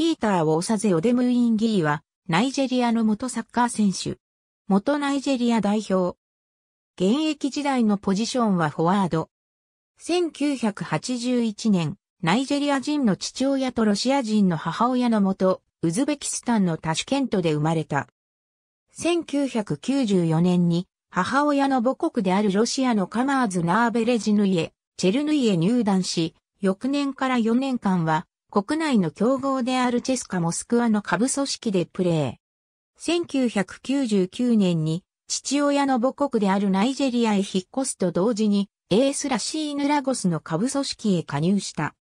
ピーター・オサゼ・オデムインギーは、ナイジェリアの元サッカー選手。元ナイジェリア代表。現役時代のポジションはフォワード。1981年、ナイジェリア人の父親とロシア人の母親のもと、ウズベキスタンのタシュケントで生まれた。1994年に、母親の母国であるロシアのカマーズ・ナーベレジヌイへ、チェルヌイへ入団し、翌年から4年間は、国内の強豪であるチェスカモスクワの下部組織でプレー。1999年に父親の母国であるナイジェリアへ引っ越すと同時にエースラシーヌラゴスの下部組織へ加入した。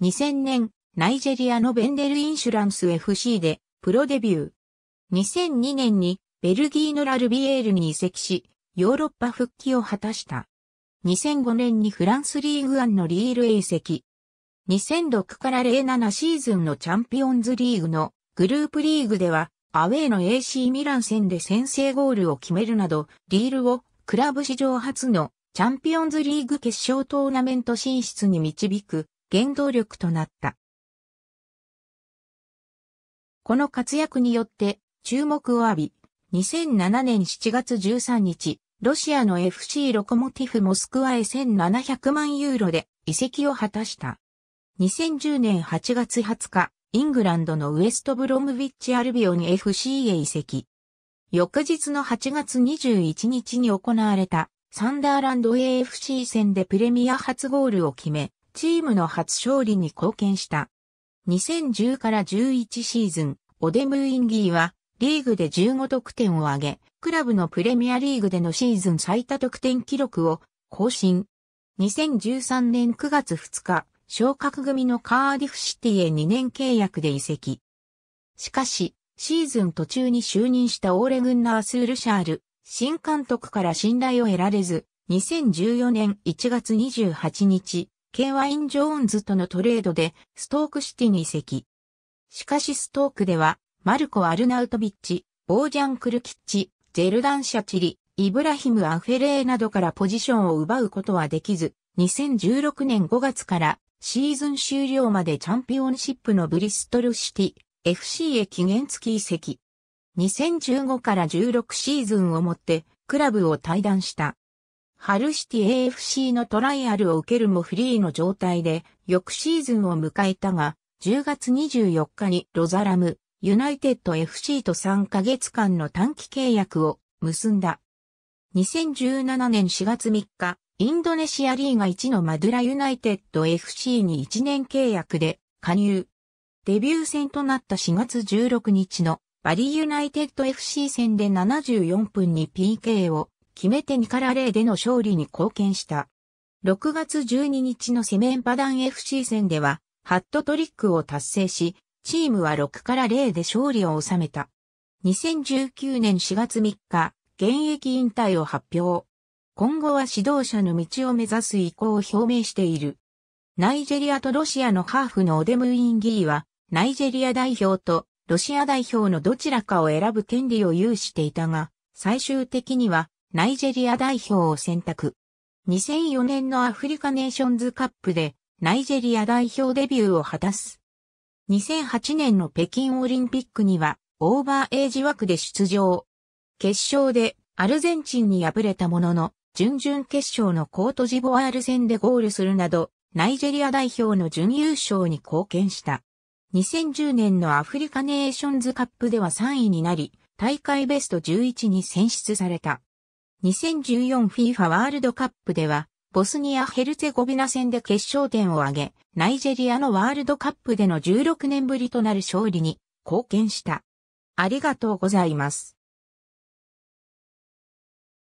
2000年、ナイジェリアのベンデルインシュランス FC でプロデビュー。2002年にベルギーのラルビエールに移籍し、ヨーロッパ復帰を果たした。2005年にフランスリーグアンのリールへ移籍。2006から07シーズンのチャンピオンズリーグのグループリーグでは、アウェーの AC ミラン戦で先制ゴールを決めるなど、リールをクラブ史上初のチャンピオンズリーグ決勝トーナメント進出に導く原動力となった。この活躍によって注目を浴び、2007年7月13日、ロシアの FC ロコモティフモスクワへ1700万ユーロで移籍を果たした。2010年8月20日、イングランドのウエストブロムビッチアルビオン FC へ移籍。翌日の8月21日に行われたサンダーランド AFC 戦でプレミア初ゴールを決め、チームの初勝利に貢献した。2010から11シーズン、オデムインギーはリーグで15得点を挙げ、クラブのプレミアリーグでのシーズン最多得点記録を更新。2013年9月2日、昇格組のカーディフシティへ2年契約で移籍。しかし、シーズン途中に就任したオーレグンナースールシャール、新監督から信頼を得られず、2014年1月28日、ケンワイン・ジョーンズとのトレードで、ストークシティに移籍。しかしストークでは、マルコ・アルナウトビッチ、ボージャン・クルキッチ、ジェルダン・シャチリ、イブラヒム・アフェレーなどからポジションを奪うことはできず、2016年5月からシーズン終了までチャンピオンシップのブリストルシティ FC へ期限付き移籍。2015から16シーズンをもってクラブを退団した。ハルシティ AFC のトライアルを受けるもフリーの状態で翌シーズンを迎えたが、10月24日にロザラム、ユナイテッド FC と3ヶ月間の短期契約を結んだ。2017年4月3日、インドネシアリーガ1のマドゥラユナイテッド FC に1年契約で加入。デビュー戦となった4月16日のバリユナイテッド FC 戦で74分に PK を決めて2から0での勝利に貢献した。6月12日のセメンパダン FC 戦では、ハットトリックを達成し、チームは6から0で勝利を収めた。2019年4月3日、現役引退を発表。今後は指導者の道を目指す意向を表明している。ナイジェリアとロシアのハーフのオデムインギーは、ナイジェリア代表とロシア代表のどちらかを選ぶ権利を有していたが、最終的にはナイジェリア代表を選択。2004年のアフリカネーションズカップでナイジェリア代表デビューを果たす。2008年の北京オリンピックにはオーバーエイジ枠で出場。決勝でアルゼンチンに敗れたものの、準々決勝のコートジボワール戦でゴールするなど、ナイジェリア代表の準優勝に貢献した。2010年のアフリカネーションズカップでは3位になり、大会ベスト11に選出された。2014FIFA ワールドカップでは、ボスニア・ヘルツェゴビナ戦で決勝点を挙げ、ナイジェリアのワールドカップでの16年ぶりとなる勝利に貢献した。ありがとうございます。